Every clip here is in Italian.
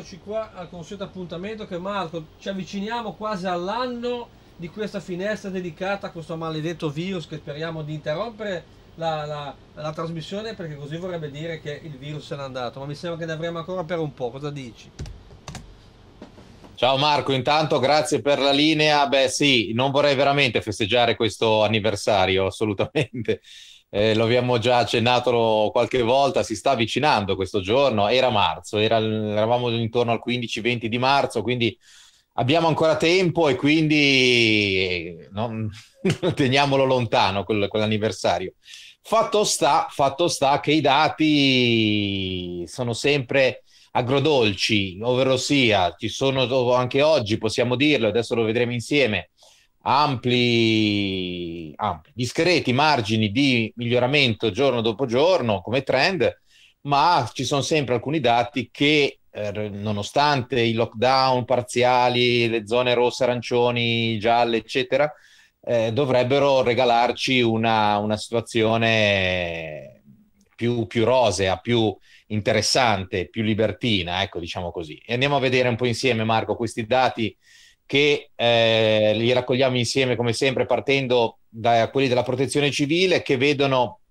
eccoci qua al eh, consueto appuntamento che Marco, ci avviciniamo quasi all'anno di questa finestra dedicata a questo maledetto virus che speriamo di interrompere la, la, la trasmissione perché così vorrebbe dire che il virus se n'è andato, ma mi sembra che ne avremo ancora per un po', cosa dici? Ciao Marco, intanto grazie per la linea. Beh sì, non vorrei veramente festeggiare questo anniversario, assolutamente eh, lo abbiamo già accennato qualche volta, si sta avvicinando questo giorno, era marzo, era, eravamo intorno al 15-20 di marzo, quindi abbiamo ancora tempo e quindi eh, non, teniamolo lontano quel, quell'anniversario. Fatto sta, fatto sta che i dati sono sempre agrodolci, ovvero sia, ci sono anche oggi, possiamo dirlo, adesso lo vedremo insieme, ampli, ampli, discreti margini di miglioramento giorno dopo giorno come trend, ma ci sono sempre alcuni dati che eh, nonostante i lockdown parziali, le zone rosse, arancioni, gialle, eccetera, eh, dovrebbero regalarci una, una situazione più, più, rosea, più interessante, più libertina, ecco diciamo così. E andiamo a vedere un po' insieme Marco questi dati che eh, li raccogliamo insieme come sempre partendo da quelli della protezione civile che vedono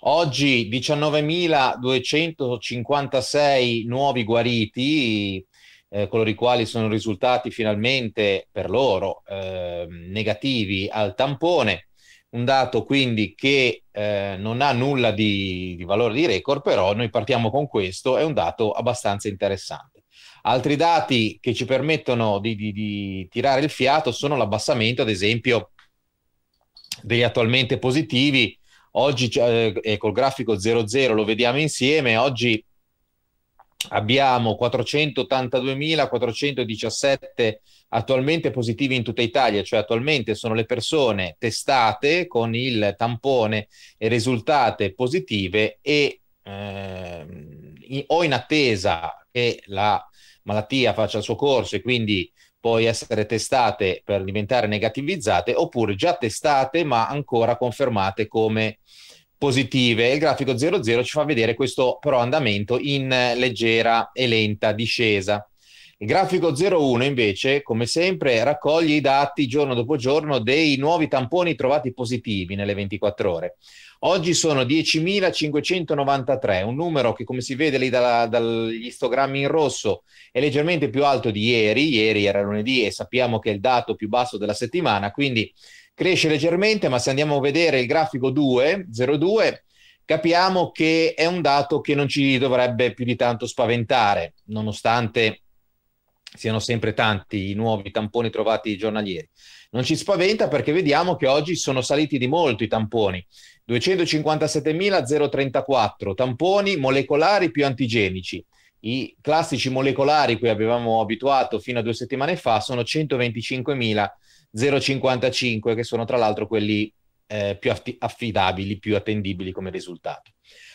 oggi 19.256 nuovi guariti, eh, coloro i quali sono risultati finalmente per loro eh, negativi al tampone, un dato quindi che eh, non ha nulla di, di valore di record, però noi partiamo con questo, è un dato abbastanza interessante. Altri dati che ci permettono di, di, di tirare il fiato sono l'abbassamento, ad esempio, degli attualmente positivi. Oggi cioè, eh, col grafico 00 lo vediamo insieme, oggi abbiamo 482.417 attualmente positivi in tutta Italia, cioè attualmente sono le persone testate con il tampone e risultate positive e eh, in, o in attesa che la malattia faccia il suo corso e quindi poi essere testate per diventare negativizzate, oppure già testate ma ancora confermate come positive. Il grafico 00 ci fa vedere questo però andamento in leggera e lenta discesa. Il grafico 01 invece, come sempre, raccoglie i dati giorno dopo giorno dei nuovi tamponi trovati positivi nelle 24 ore. Oggi sono 10.593, un numero che come si vede lì da, dagli istogrammi in rosso è leggermente più alto di ieri, ieri era lunedì e sappiamo che è il dato più basso della settimana, quindi cresce leggermente, ma se andiamo a vedere il grafico 2, 02, capiamo che è un dato che non ci dovrebbe più di tanto spaventare, nonostante siano sempre tanti i nuovi tamponi trovati giornalieri. Non ci spaventa perché vediamo che oggi sono saliti di molto i tamponi. 257.034 tamponi molecolari più antigenici. I classici molecolari cui avevamo abituato fino a due settimane fa sono 125.055, che sono tra l'altro quelli eh, più affidabili, più attendibili come risultato.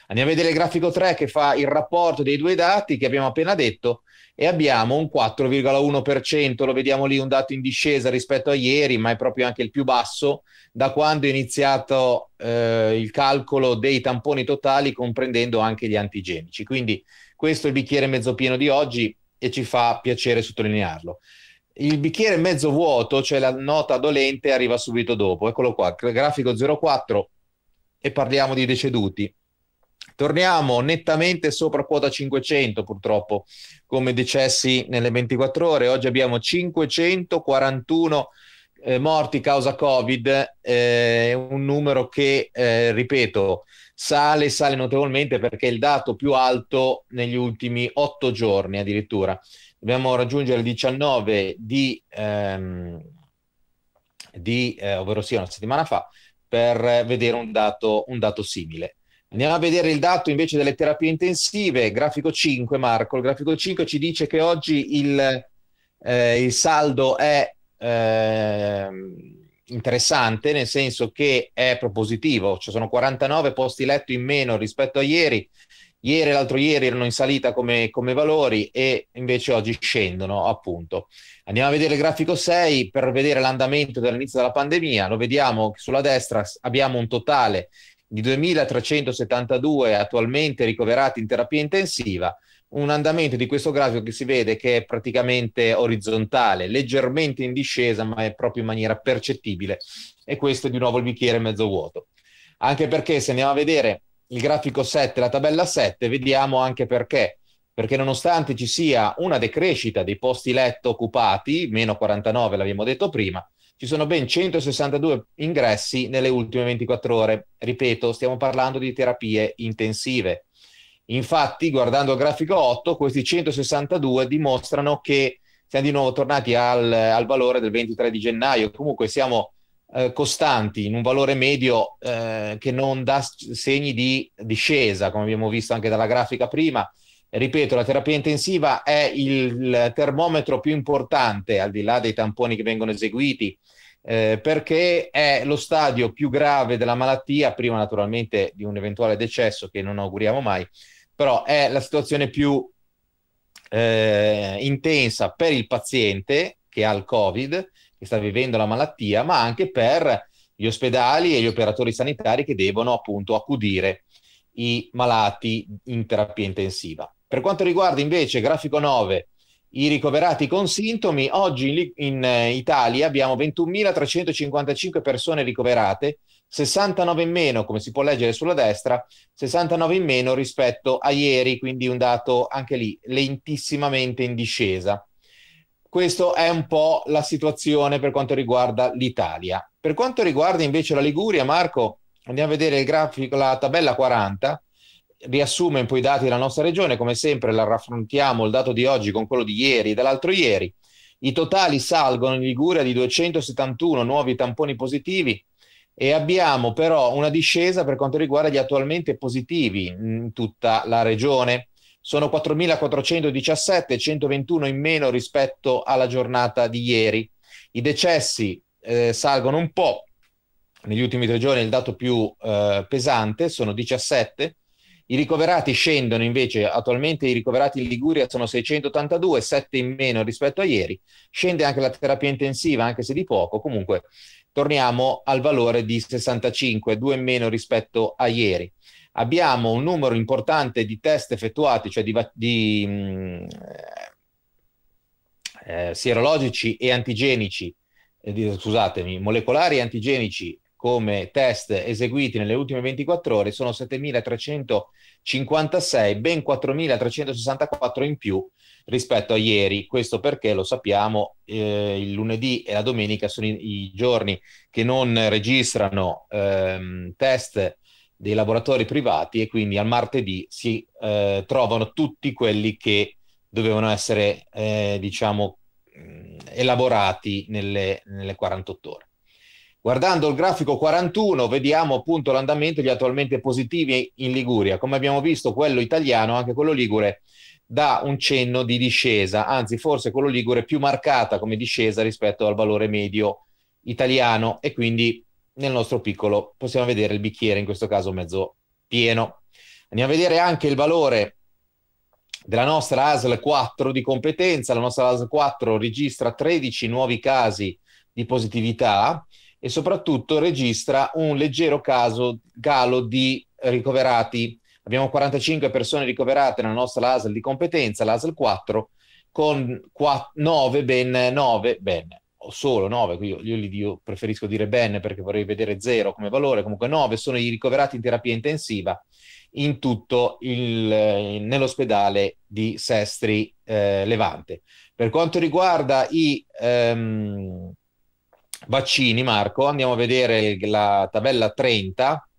Andiamo a vedere il grafico 3 che fa il rapporto dei due dati che abbiamo appena detto e abbiamo un 4,1%, lo vediamo lì un dato in discesa rispetto a ieri, ma è proprio anche il più basso da quando è iniziato eh, il calcolo dei tamponi totali comprendendo anche gli antigenici. Quindi questo è il bicchiere mezzo pieno di oggi e ci fa piacere sottolinearlo. Il bicchiere mezzo vuoto, cioè la nota dolente, arriva subito dopo. Eccolo qua, grafico 04 e parliamo di deceduti. Torniamo nettamente sopra quota 500 purtroppo come decessi nelle 24 ore. Oggi abbiamo 541 eh, morti causa Covid, eh, un numero che, eh, ripeto, sale, sale notevolmente perché è il dato più alto negli ultimi otto giorni addirittura. Dobbiamo raggiungere il 19 di, ehm, di eh, ovvero sia una settimana fa, per vedere un dato, un dato simile. Andiamo a vedere il dato invece delle terapie intensive, grafico 5 Marco, il grafico 5 ci dice che oggi il, eh, il saldo è eh, interessante, nel senso che è propositivo, ci sono 49 posti letto in meno rispetto a ieri, ieri e l'altro ieri erano in salita come, come, valori e invece oggi scendono appunto. Andiamo a vedere il grafico 6 per vedere l'andamento dall'inizio della pandemia, lo vediamo sulla destra, abbiamo un totale di 2.372 attualmente ricoverati in terapia intensiva, un andamento di questo grafico che si vede che è praticamente orizzontale, leggermente in discesa, ma è proprio in maniera percettibile. E questo è di nuovo il bicchiere mezzo vuoto. Anche perché se andiamo a vedere il grafico 7, la tabella 7, vediamo anche perché. Perché nonostante ci sia una decrescita dei posti letto occupati, meno 49 l'abbiamo detto prima, ci sono ben 162 ingressi nelle ultime 24 ore. Ripeto, stiamo parlando di terapie intensive. Infatti, guardando il grafico 8, questi 162 dimostrano che siamo di nuovo tornati al, al valore del 23 di gennaio. Comunque siamo eh, costanti in un valore medio eh, che non dà segni di discesa, come abbiamo visto anche dalla grafica prima ripeto, la terapia intensiva è il termometro più importante, al di là dei tamponi che vengono eseguiti, eh, perché è lo stadio più grave della malattia, prima naturalmente di un eventuale decesso che non auguriamo mai, però è la situazione più eh, intensa per il paziente che ha il Covid, che sta vivendo la malattia, ma anche per gli ospedali e gli operatori sanitari che devono appunto accudire i malati in terapia intensiva. Per quanto riguarda invece grafico 9, i ricoverati con sintomi, oggi in, eh, Italia abbiamo 21.355 persone ricoverate, 69 in meno, come si può leggere sulla destra, 69 in meno rispetto a ieri, quindi un dato anche lì lentissimamente in discesa. Questa è un po' la situazione per quanto riguarda l'Italia. Per quanto riguarda invece la Liguria, Marco, andiamo a vedere grafico, la tabella 40 riassume un po' i dati della nostra regione, come sempre la raffrontiamo il dato di oggi con quello di ieri e dell'altro ieri. I totali salgono in Liguria di 271 nuovi tamponi positivi e abbiamo però una discesa per quanto riguarda gli attualmente positivi in tutta la regione. Sono 4.417, 121 in meno rispetto alla giornata di ieri. I decessi eh, salgono un po', negli ultimi tre giorni il dato più eh, pesante sono 17, i ricoverati scendono invece, attualmente i ricoverati in Liguria sono 682, 7 in meno rispetto a ieri, scende anche la terapia intensiva, anche se di poco, comunque torniamo al valore di 65, 2 in meno rispetto a ieri. Abbiamo un numero importante di test effettuati, cioè di, di mm, eh, eh, sierologici e antigenici, eh, scusatemi, molecolari e antigenici come test eseguiti nelle ultime 24 ore sono 7.356, ben 4.364 in più rispetto a ieri. Questo perché lo sappiamo, eh, il lunedì e la domenica sono i, i giorni che non registrano ehm, test dei laboratori privati e quindi al martedì si eh, trovano tutti quelli che dovevano essere, eh, diciamo, mm, elaborati nelle, nelle 48 ore. Guardando il grafico 41 vediamo appunto l'andamento degli attualmente positivi in Liguria. Come abbiamo visto quello italiano, anche quello ligure, dà un cenno di discesa, anzi forse quello ligure più marcata come discesa rispetto al valore medio italiano e quindi nel nostro piccolo possiamo vedere il bicchiere, in questo caso mezzo pieno. Andiamo a vedere anche il valore della nostra ASL 4 di competenza. La nostra ASL 4 registra 13 nuovi casi di positività e soprattutto registra un leggero caso, calo di ricoverati. Abbiamo 45 persone ricoverate nella nostra ASL di competenza, l'ASL 4, con 4, 9 ben 9 ben o solo 9, io, io, io, preferisco dire ben perché vorrei vedere 0 come valore, comunque 9 sono i ricoverati in terapia intensiva in tutto il, eh, nell'ospedale di Sestri eh, Levante. Per quanto riguarda i, ehm, vaccini, Marco, andiamo a vedere la tabella 30.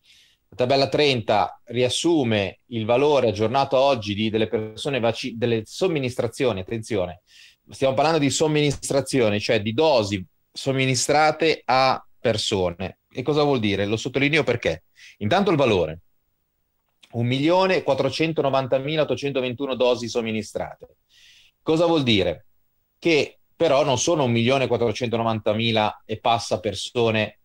La tabella 30 riassume il valore aggiornato oggi di, delle persone vaccin- delle somministrazioni, attenzione, stiamo parlando di somministrazione, cioè di dosi somministrate a persone. E cosa vuol dire? Lo sottolineo perché. Intanto il valore, 1.490.821 dosi somministrate. Cosa vuol dire? Che però non sono 1.490.000 e passa persone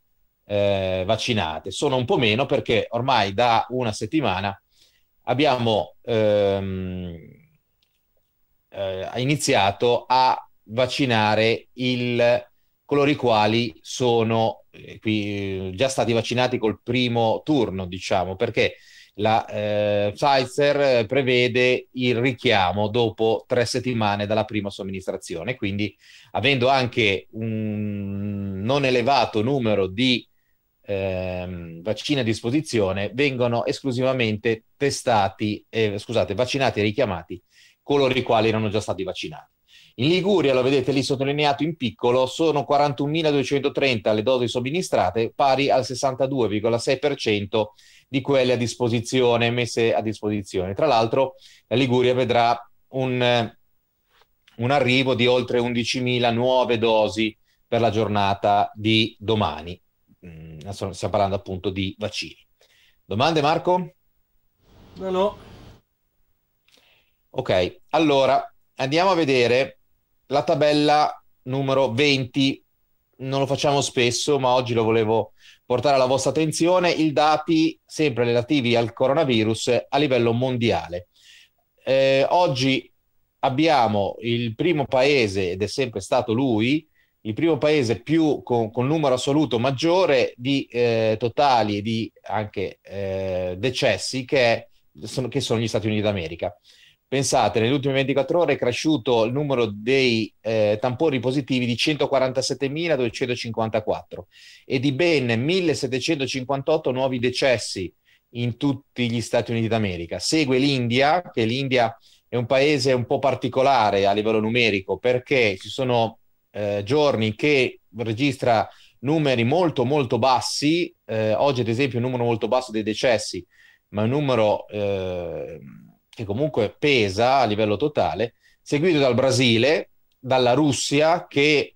eh, vaccinate, sono un po' meno perché ormai da una settimana abbiamo ehm, eh, iniziato a vaccinare il, coloro i quali sono eh, qui, eh, già stati vaccinati col primo turno, diciamo, perché la eh, Pfizer eh, prevede il richiamo dopo tre settimane dalla prima somministrazione, quindi avendo anche un non elevato numero di ehm, vaccini a disposizione, vengono esclusivamente testati, eh, scusate, vaccinati e richiamati coloro i quali erano già stati vaccinati. In Liguria, lo vedete lì sottolineato in piccolo, sono 41.230 le dosi somministrate, pari al 62,6% di quelle a disposizione, messe a disposizione. Tra l'altro, la Liguria vedrà un, un arrivo di oltre 11.000 nuove dosi per la giornata di domani. Mm, stiamo parlando appunto di vaccini. Domande, Marco? No, no. Ok, allora andiamo a vedere la tabella numero 20, non lo facciamo spesso, ma oggi lo volevo portare alla vostra attenzione, i dati sempre relativi al coronavirus a livello mondiale. Eh, oggi abbiamo il primo paese, ed è sempre stato lui, il primo paese più con, con numero assoluto maggiore di eh, totali e di anche eh, decessi che, sono, che sono gli Stati Uniti d'America. Pensate, nelle ultime 24 ore è cresciuto il numero dei eh, tamponi positivi di 147.254 e di ben 1.758 nuovi decessi in tutti gli Stati Uniti d'America. Segue l'India, che l'India è un paese un po' particolare a livello numerico perché ci sono eh, giorni che registra numeri molto molto bassi, eh, oggi ad esempio un numero molto basso dei decessi, ma un numero eh, che comunque pesa a livello totale, seguito dal Brasile, dalla Russia che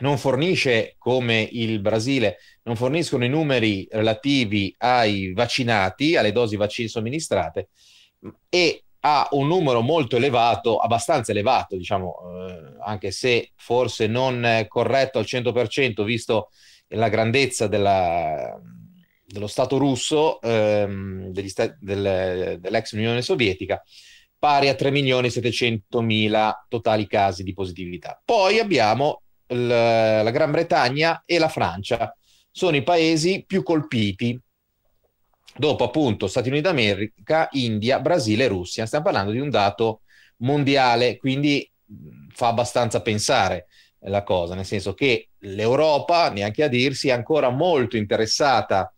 non fornisce come il Brasile, non forniscono i numeri relativi ai vaccinati, alle dosi vaccini somministrate e ha un numero molto elevato, abbastanza elevato, diciamo, eh, anche se forse non corretto al 100%, visto la grandezza della, dello Stato russo ehm, sta- del, dell'ex Unione Sovietica, pari a 3.700.000 totali casi di positività. Poi abbiamo l- la Gran Bretagna e la Francia, sono i paesi più colpiti dopo appunto Stati Uniti d'America, India, Brasile e Russia. Stiamo parlando di un dato mondiale, quindi fa abbastanza pensare la cosa, nel senso che l'Europa, neanche a dirsi, è ancora molto interessata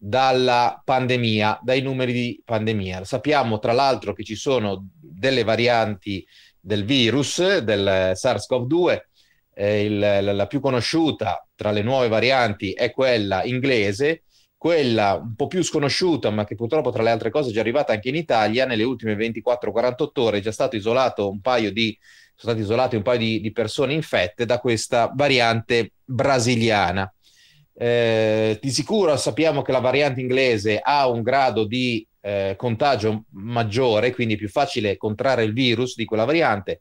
dalla pandemia, dai numeri di pandemia. Sappiamo tra l'altro che ci sono delle varianti del virus, del SARS-CoV-2, eh, il, la più conosciuta tra le nuove varianti è quella inglese, quella un po' più sconosciuta, ma che purtroppo tra le altre cose è già arrivata anche in Italia, nelle ultime 24-48 ore è già stato isolato un paio di, sono state isolate un paio di, di persone infette da questa variante brasiliana. Eh, di sicuro sappiamo che la variante inglese ha un grado di eh, contagio maggiore, quindi è più facile contrarre il virus di quella variante.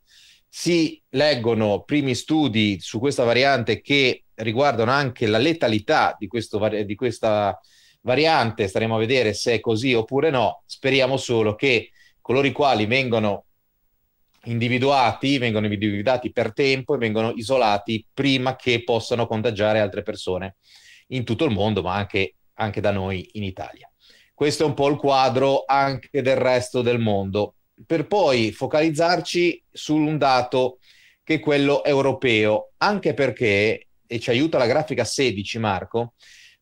Si leggono primi studi su questa variante che riguardano anche la letalità di, questo, di questa variante. Staremo a vedere se è così oppure no. Speriamo solo che coloro i quali vengono individuati, vengono individuati per tempo e vengono isolati prima che possano contagiare altre persone in tutto il mondo, ma anche, anche da noi in Italia. Questo è un po' il quadro anche del resto del mondo, per poi focalizzarci su un dato che è quello europeo, anche perché, e ci aiuta la grafica 16 Marco,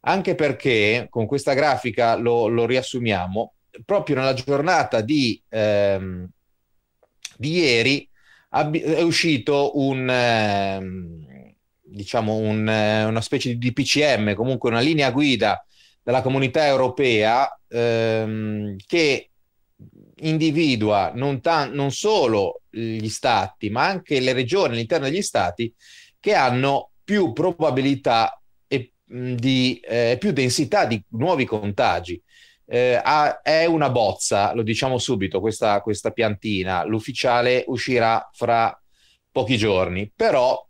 anche perché con questa grafica lo, lo riassumiamo, proprio nella giornata di, ehm, di ieri è uscito un, ehm, diciamo un, eh, una specie di DPCM, comunque una linea guida della comunità europea ehm, che individua non, ta- non, solo gli stati, ma anche le regioni all'interno degli stati che hanno più probabilità e di, eh, più densità di nuovi contagi. Eh, ha, è una bozza, lo diciamo subito, questa, questa piantina, l'ufficiale uscirà fra pochi giorni, però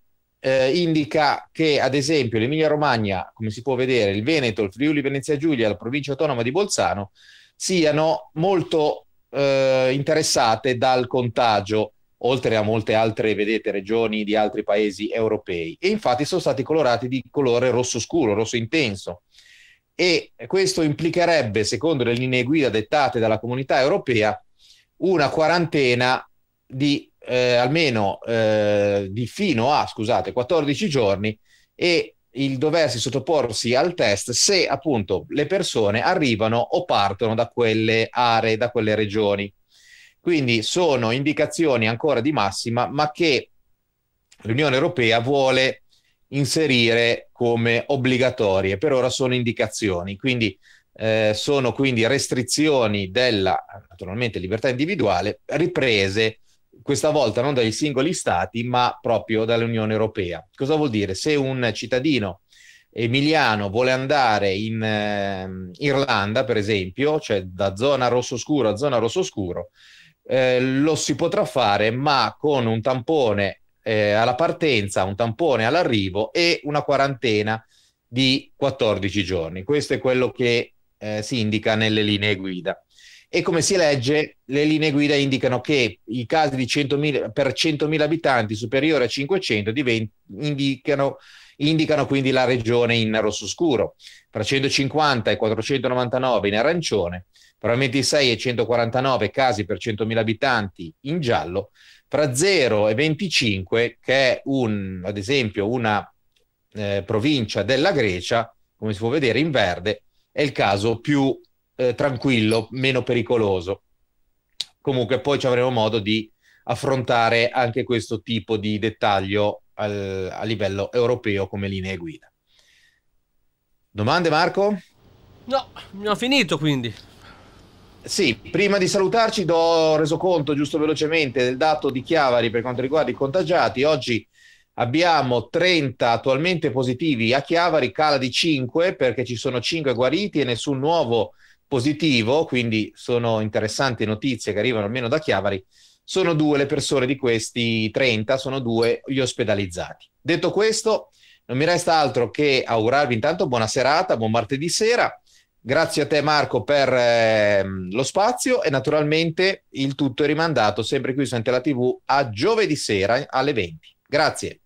eh, indica che ad esempio l'Emilia Romagna, come si può vedere, il Veneto, il Friuli Venezia Giulia, la provincia autonoma di Bolzano siano molto eh, interessate dal contagio, oltre a molte altre, vedete, regioni di altri paesi europei. E infatti sono stati colorati di colore rosso scuro, rosso intenso. E questo implicherebbe, secondo le linee guida dettate dalla comunità europea, una quarantena di eh, almeno eh, di fino a, scusate, 14 giorni e il doversi sottoporsi al test se appunto le persone arrivano o partono da quelle aree, da quelle regioni. Quindi sono indicazioni ancora di massima, ma che l'Unione Europea vuole inserire come obbligatorie. Per ora sono indicazioni, quindi eh, sono quindi restrizioni della naturalmente libertà individuale riprese questa volta non dai singoli stati, ma proprio dall'Unione Europea. Cosa vuol dire? Se un cittadino Emiliano vuole andare in eh, Irlanda, per esempio, cioè da zona rosso scuro a zona rosso scuro, eh, lo si potrà fare ma con un tampone eh, alla partenza, un tampone all'arrivo e una quarantena di 14 giorni. Questo è quello che eh, si indica nelle linee guida e come si legge le linee guida indicano che i casi 100.000, per 100.000 abitanti superiori a 500 divent- indicano, indicano quindi la regione in rosso scuro, fra 150 e 499 in arancione, fra 26 e 149 casi per 100.000 abitanti in giallo, fra 0 e 25 che è un, ad esempio una eh, provincia della Grecia, come si può vedere in verde, è il caso più eh, tranquillo, meno pericoloso. Comunque poi ci avremo modo di affrontare anche questo tipo di dettaglio al, a livello europeo come linee guida. Domande Marco? No, mi abbiamo finito quindi. Sì, prima di salutarci do reso conto giusto velocemente del dato di Chiavari per quanto riguarda i contagiati. Oggi abbiamo 30 attualmente positivi a Chiavari, cala di 5 perché ci sono 5 guariti e nessun nuovo positivo, quindi sono interessanti notizie che arrivano almeno da Chiavari, sono due le persone di questi 30, sono due gli ospedalizzati. Detto questo, non mi resta altro che augurarvi intanto buona serata, buon martedì sera. Grazie a te Marco per eh, lo spazio e naturalmente il tutto è rimandato sempre qui su Ante TV a giovedì sera alle 20. Grazie.